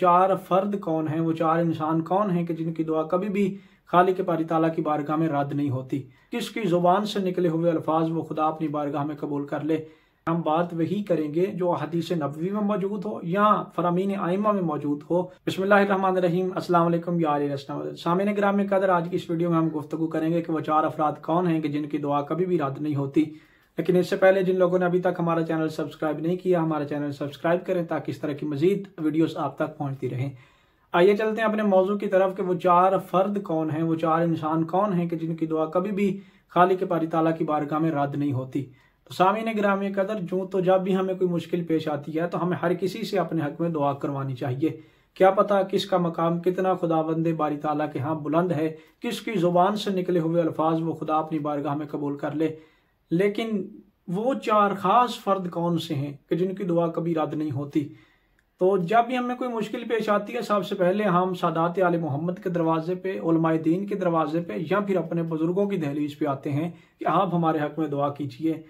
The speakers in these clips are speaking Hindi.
चार फर्द कौन हैं वो चार इंसान कौन हैं कि जिनकी दुआ कभी भी खाली के पारी ताला की बारगाह में रद्द नहीं होती किसकी ज़ुबान से निकले हुए अल्फाज वो खुदा अपनी बारगाह में कबूल कर ले हम बात वही करेंगे जो हदीस नबी में मौजूद हो या फरामीन आइमा में मौजूद हो बसमीम असलम सामने ग्राम में कदर आज की इस वीडियो में हम गुफ्तु करेंगे कि वो चार अफराद कौन हैं कि जिनकी दुआ कभी भी रद्द नहीं होती लेकिन इससे पहले जिन लोगों ने अभी तक हमारा चैनल सब्सक्राइब नहीं किया हमारा चैनल सब्सक्राइब करें ताकि इस तरह की मजीद वीडियोस आप तक पहुंचती रहें आइए चलते हैं अपने मौजू की तरफ कि वो चार फर्द कौन हैं वो चार इंसान कौन हैं कि जिनकी दुआ कभी भी खाली के पारी ताला की बारगाह में रद्द नहीं होती तो सामी ने ग्रामी कदर जूं तो जब भी हमें कोई मुश्किल पेश आती है तो हमें हर किसी से अपने हक में दुआ करवानी चाहिए क्या पता किसका मकाम कितना खुदा बंदे बारी ताला के यहाँ बुलंद है किसकी ज़ुबान से निकले हुए अल्फाज वो खुदा अपनी बारगाह में कबूल कर ले लेकिन वो चार खास फर्द कौन से हैं कि जिनकी दुआ कभी रद्द नहीं होती तो जब भी हमें कोई मुश्किल पेश आती है सबसे पहले हम सादात आल मोहम्मद के दरवाजे पे उलमाए दीन के दरवाजे पे या फिर अपने बुज़ुर्गों की दहलीज पे आते हैं कि आप हमारे हक में दुआ कीजिए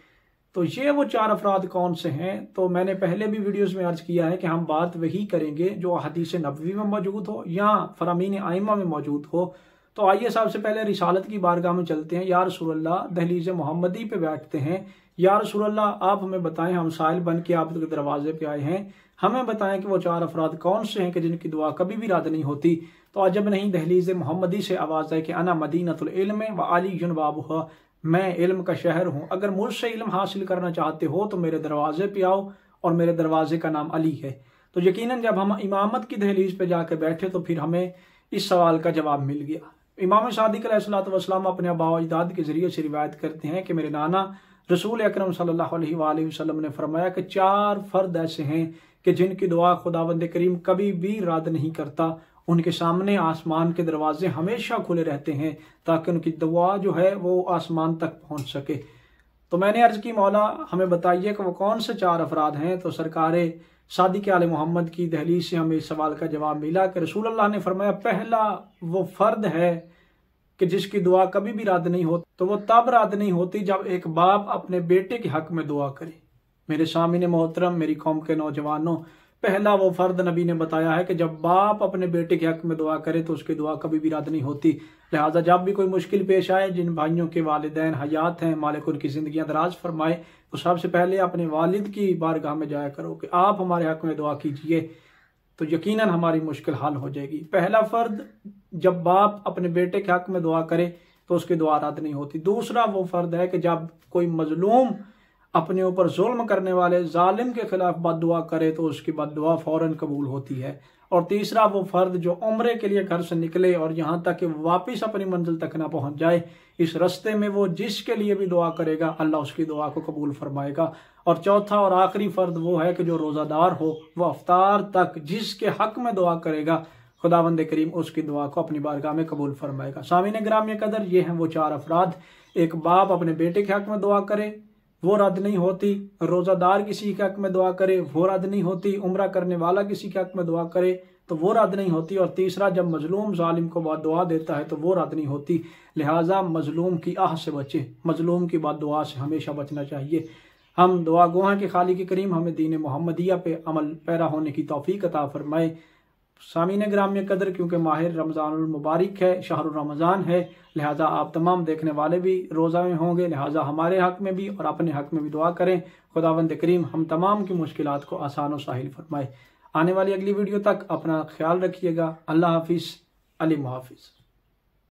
तो ये वो चार अफराद कौन से हैं तो मैंने पहले भी वीडियोस में अर्ज किया है कि हम बात वही करेंगे जो हदीस नबवी में मौजूद हो या फरामीन आइमा में मौजूद हो तो आइए सबसे पहले रिसालत की बारगाह में चलते हैं यार सुरल्ला दहलीज मोहम्मदी पे बैठते हैं यार सुरल्ला आप हमें बताएं हम साहिल बन के आपके दरवाजे पे आए हैं हमें बताएं कि वो चार अफराद कौन से हैं कि जिनकी दुआ कभी भी रद्द नहीं होती तो अजब नहीं दहलीज मोहम्मदी से आवाज़ आए कि अना मदीनतम व अली जुन बाबू मैं इल्म का शहर हूँ अगर मुझसे इल्म हासिल करना चाहते हो तो मेरे दरवाजे पे आओ और मेरे दरवाजे का नाम अली है तो यकीनन जब हम इमामत की दहलीज पे जाकर बैठे तो फिर हमें इस सवाल का जवाब मिल गया इमाम शादी वसलाम अपने अबा के ज़रिए से रिवायत करते हैं कि मेरे नाना रसूल अक्रम वसल्लम ने फरमाया कि चार फ़र्द ऐसे हैं कि जिनकी दुआ बंद करीम कभी भी रद्द नहीं करता उनके सामने आसमान के दरवाजे हमेशा खुले रहते हैं ताकि उनकी दुआ जो है वो आसमान तक पहुंच सके तो मैंने अर्ज़ की मौला हमें बताइए कि वो कौन से चार अफराद हैं तो सरकारें के आल मोहम्मद की दहली से हमें इस सवाल का जवाब मिला कि रसूल अल्लाह ने फरमाया पहला वो फ़र्द है कि जिसकी दुआ कभी भी रद्द नहीं होती तो वो तब रद्द नहीं होती जब एक बाप अपने बेटे के हक में दुआ करे मेरे सामिन मोहतरम मेरी कौम के नौजवानों पहला वो फर्द नबी ने बताया है कि जब बाप अपने बेटे के हक में दुआ करे तो उसकी दुआ कभी भी रद्द नहीं होती लिहाजा जब भी कोई मुश्किल पेश आए जिन भाइयों के वालदेन हयात हैं मालिक उनकी ज़िंदगी दराज फरमाए तो सबसे पहले अपने वालिद की बारगाह में जाया करो कि आप हमारे हक में दुआ कीजिए तो यकीनन हमारी मुश्किल हल हो जाएगी पहला फ़र्द जब बाप अपने बेटे के हक में दुआ करे तो उसकी दुआ रद्द नहीं होती दूसरा वो फ़र्द है कि जब कोई मजलूम अपने ऊपर जुल्म करने वाले जालिम के खिलाफ दुआ करे तो उसकी दुआ फौरन कबूल होती है और तीसरा वो फर्द जो उम्र के लिए घर से निकले और यहाँ तक कि वापस अपनी मंजिल तक ना पहुँच जाए इस रस्ते में वो जिसके लिए भी दुआ करेगा अल्लाह उसकी दुआ को कबूल फरमाएगा और चौथा और आखिरी फर्द वो है कि जो रोज़ादार हो वह अफतार तक जिसके हक में दुआ करेगा बंद करीम उसकी दुआ को अपनी बारगाह में कबूल फरमाएगा सामिन ग्राम कदर ये हैं वो चार अफराद एक बाप अपने बेटे के हक में दुआ करे वो रद्द नहीं होती रोज़ादार किसी के हक में दुआ करे वो रद्द नहीं होती उम्र करने वाला किसी के हक में दुआ करे तो वो रद्द नहीं होती और तीसरा जब मजलूम जालिम को बाद दुआ देता है तो वो रद्द नहीं होती लिहाजा मजलूम की आह से बचें मजलूम की बाद दुआ से हमेशा बचना चाहिए हम दुआ गोहा के खाली के करीम हमें दीन मोहम्मदिया पे अमल पैरा होने की तोफ़ी अता फरमाए सामीन में कदर क्योंकि माहिर रमज़ानमबारक है शाहर रमज़ान है लिहाजा आप तमाम देखने वाले भी रोज़ा में होंगे लिहाजा हमारे हक में भी और अपने हक में भी दुआ करें खुदावंद करीम हम तमाम की मुश्किल को आसान और साहिल फरमाए आने वाली अगली वीडियो तक अपना ख्याल रखिएगा अल्लाह हाफिज़ अली मुहाफिज़